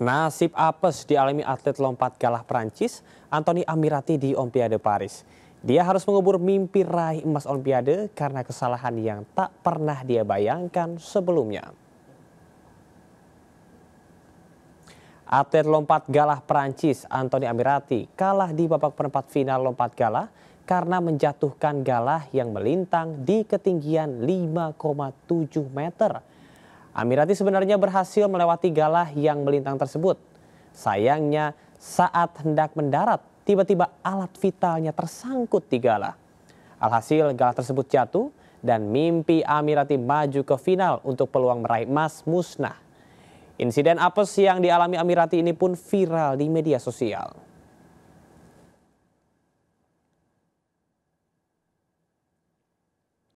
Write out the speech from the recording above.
Nasib apes dialami atlet lompat galah Prancis Anthony Amirati di Olimpiade Paris. Dia harus mengubur mimpi raih emas Olimpiade karena kesalahan yang tak pernah dia bayangkan sebelumnya. Atlet lompat galah Prancis Anthony Amirati kalah di babak perempat final lompat galah karena menjatuhkan galah yang melintang di ketinggian 5,7 meter Amirati sebenarnya berhasil melewati galah yang melintang tersebut. Sayangnya saat hendak mendarat, tiba-tiba alat vitalnya tersangkut di galah. Alhasil galah tersebut jatuh dan mimpi Amirati maju ke final untuk peluang meraih emas musnah. Insiden apes yang dialami Amirati ini pun viral di media sosial.